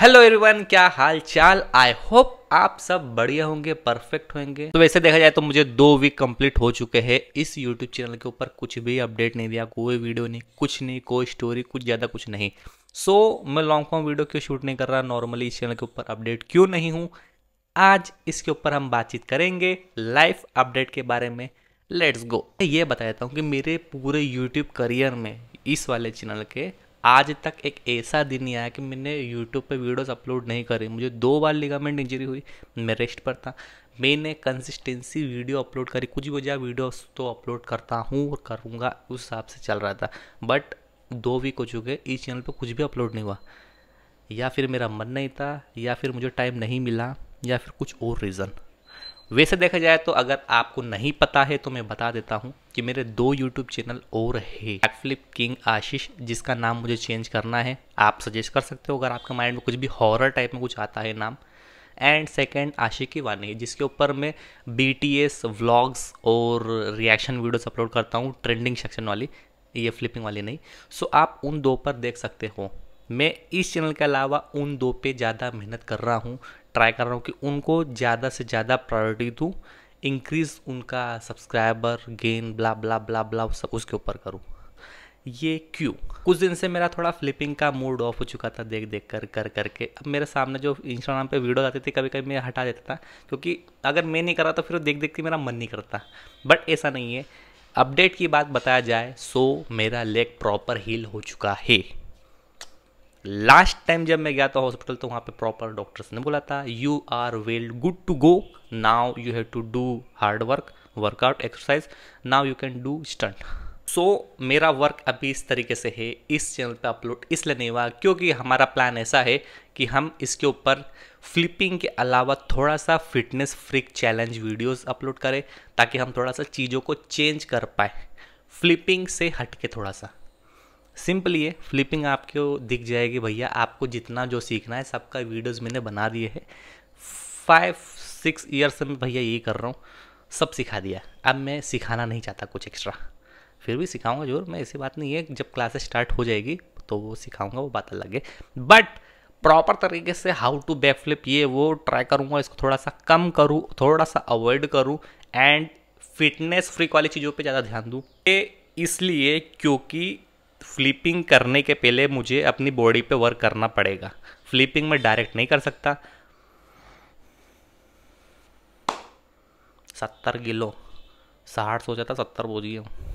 hello everyone क्या हाल चाल I hope आप सब बढ़िया होंगे परफेक्ट होंगे तो वैसे देखा जाए तो मुझे दो वीक कंप्लीट हो चुके हैं इस यूट्यूब चैनल के ऊपर कुछ भी अपडेट नहीं दिया कोई वीडियो नहीं कुछ नहीं कोई स्टोरी कुछ ज़्यादा कुछ नहीं सो so, मैं लॉन्ग फॉर्म वीडियो क्यों शूट नहीं कर रहा नॉर्मली इस चैनल के ऊपर अपडेट क्यों नहीं हूँ आज इसके ऊपर हम बातचीत करेंगे लाइफ अपडेट के बारे में लेट्स गो ये देता हूँ कि मेरे पूरे यूट्यूब करियर में इस वाले चैनल के आज तक एक ऐसा दिन नहीं आया कि मैंने यूट्यूब पे वीडियोस अपलोड नहीं करे मुझे दो बार लिगामेंट इंजरी हुई मैं रेस्ट पर था मैंने कंसिस्टेंसी वीडियो अपलोड करी कुछ वजह वीडियोस तो अपलोड करता हूँ और करूँगा उस हिसाब से चल रहा था बट दो वीक हो चुके इस चैनल पर कुछ भी अपलोड नहीं हुआ या फिर मेरा मन नहीं था या फिर मुझे टाइम नहीं मिला या फिर कुछ और रीज़न वैसे देखा जाए तो अगर आपको नहीं पता है तो मैं बता देता हूँ कि मेरे दो YouTube चैनल और है बैकफ्लिप किंग आशीष जिसका नाम मुझे चेंज करना है आप सजेस्ट कर सकते हो अगर आपके माइंड में कुछ भी हॉरर टाइप में कुछ आता है नाम एंड सेकेंड आशिकी वानी जिसके ऊपर मैं बी टी एस व्लॉग्स और रिएक्शन वीडियोस अपलोड करता हूँ ट्रेंडिंग सेक्शन वाली ये फ्लिपिंग वाली नहीं सो so, आप उन दो पर देख सकते हो मैं इस चैनल के अलावा उन दो पे ज़्यादा मेहनत कर रहा हूँ ट्राई कर रहा हूँ कि उनको ज़्यादा से ज़्यादा प्रायोरिटी दूँ इंक्रीज़ उनका सब्सक्राइबर गेन ब्ला ब्ला ब्ला ब्ला सब उसके ऊपर करूँ ये क्यों कुछ दिन से मेरा थोड़ा फ्लिपिंग का मूड ऑफ हो चुका था देख देख कर कर करके अब मेरे सामने जो इंस्टाग्राम पे वीडियो आती थी कभी कभी मैं हटा देता था क्योंकि अगर मैं नहीं करा तो फिर देख देख के मेरा मन नहीं करता बट ऐसा नहीं है अपडेट की बात बताया जाए सो मेरा लेग प्रॉपर हील हो चुका है लास्ट टाइम जब मैं गया था हॉस्पिटल तो वहाँ पे प्रॉपर डॉक्टर्स ने बोला था you are well good to go now you have to do hard work workout exercise now you can do stunt so so, मेरा वर्क अभी इस तरीके से है इस चैनल पे अपलोड इसलिए नहीं हुआ क्योंकि हमारा प्लान ऐसा है कि हम इसके ऊपर फ्लिपिंग के अलावा थोड़ा सा fitness freak challenge videos upload करें ताकि हम थोड़ा सा चीज़ों को चेंज कर पाए फ्लिपिंग से हटके थोड़ा सा सिंपली ये फ्लिपिंग आपको दिख जाएगी भैया आपको जितना जो सीखना है सबका वीडियोज़ मैंने बना दिए हैं फाइव सिक्स ईयर से मैं भैया यही कर रहा हूँ सब सिखा दिया अब मैं सिखाना नहीं चाहता कुछ एक्स्ट्रा फिर भी सिखाऊंगा जरूर मैं ऐसी बात नहीं है जब क्लासेस स्टार्ट हो जाएगी तो वो सिखाऊंगा वो बात अलग है बट प्रॉपर तरीके से हाउ टू बैक फ्लिप ये वो ट्राई करूँगा इसको थोड़ा सा कम करूँ थोड़ा सा अवॉइड करूँ एंड फिटनेस फ्रीक वाली चीज़ों पे ज़्यादा ध्यान दूँ ये इसलिए क्योंकि फ्लिपिंग करने के पहले मुझे अपनी बॉडी पे वर्क करना पड़ेगा फ्लिपिंग में डायरेक्ट नहीं कर सकता सत्तर किलो साठ सोचा था सत्तर बोझ गया हूँ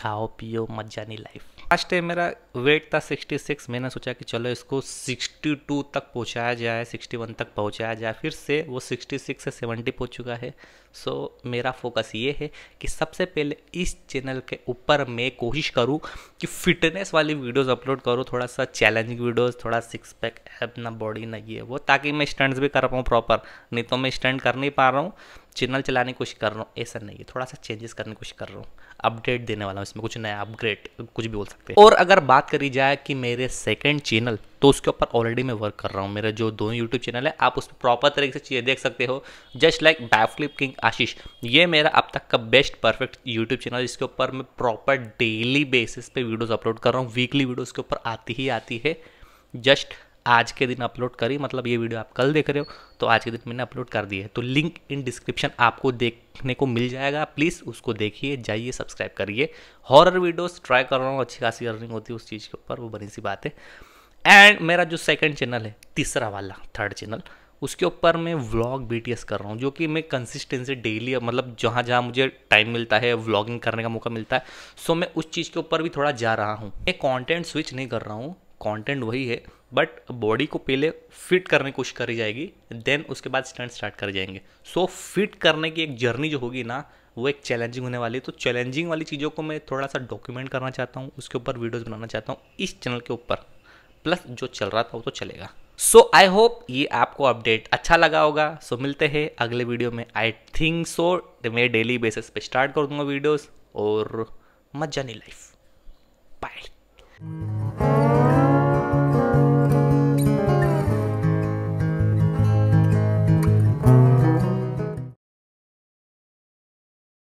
खाओ पियो मत जानी लाइफ फर्स्ट टाइम मेरा वेट था 66 मैंने सोचा कि चलो इसको 62 तक पहुंचाया जाए 61 तक पहुंचाया जाए फिर से वो 66 से 70 पहुंच चुका है सो so, मेरा फोकस ये है कि सबसे पहले इस चैनल के ऊपर मैं कोशिश करूँ कि फिटनेस वाली वीडियोस अपलोड करूं थोड़ा सा चैलेंजिंग वीडियोस थोड़ा सिक्स पैक एप ना बॉडी ना ये वो ताकि मैं स्टंट्स भी कर पाऊँ प्रॉपर नहीं तो मैं स्टंट कर नहीं पा रहा हूँ चैनल चलाने की कोशिश कर रहा हूँ ऐसा नहीं है थोड़ा सा चेंजेस करने की कोशिश कर रहा हूँ अपडेट देने वाला हूँ इसमें कुछ नया अपग्रेड कुछ भी बोल सकते हैं और अगर बात करी जाए कि मेरे सेकेंड चैनल तो उसके ऊपर ऑलरेडी मैं वर्क कर रहा हूँ मेरे जो दोनों यूट्यूब चैनल है आप उस पर प्रॉपर तरीके से चीज़ें देख सकते हो just like backflip king Ashish ये मेरा अब तक का बेस्ट परफेक्ट यूट्यूब चैनल जिसके ऊपर मैं प्रॉपर डेली बेसिस पे वीडियोज अपलोड कर रहा हूँ वीकली वीडियोज के ऊपर आती ही आती है जस्ट आज के दिन अपलोड करी मतलब ये वीडियो आप कल देख रहे हो तो आज के दिन मैंने अपलोड कर दी है तो लिंक इन डिस्क्रिप्शन आपको देखने को मिल जाएगा प्लीज़ उसको देखिए जाइए सब्सक्राइब करिए हॉरर वीडियोस ट्राई कर रहा हूँ अच्छी खासी अर्निंग होती है उस चीज़ के ऊपर वो बनी सी बात है एंड मेरा जो सेकेंड चैनल है तीसरा वाला थर्ड चैनल उसके ऊपर मैं व्लॉग बी कर रहा हूँ जो कि मैं कंसिस्टेंसी डेली मतलब जहाँ जहाँ मुझे टाइम मिलता है व्लॉगिंग करने का मौका मिलता है सो मैं उस चीज़ के ऊपर भी थोड़ा जा रहा हूँ मैं कॉन्टेंट स्विच नहीं कर रहा हूँ कॉन्टेंट वही है बट बॉडी को पहले फिट करने की कोशिश करी जाएगी देन उसके बाद स्टंट स्टार्ट कर जाएंगे सो so, फिट करने की एक जर्नी जो होगी ना वो एक चैलेंजिंग होने वाली है तो चैलेंजिंग वाली चीज़ों को मैं थोड़ा सा डॉक्यूमेंट करना चाहता हूँ उसके ऊपर वीडियोज़ बनाना चाहता हूँ इस चैनल के ऊपर प्लस जो चल रहा था वो तो चलेगा सो आई होप ये आपको अपडेट अच्छा लगा होगा सो so, मिलते हैं अगले वीडियो में आई थिंक सो मैं डेली बेसिस पे स्टार्ट कर दूंगा वीडियोस और मजा नहीं लाइफ बाय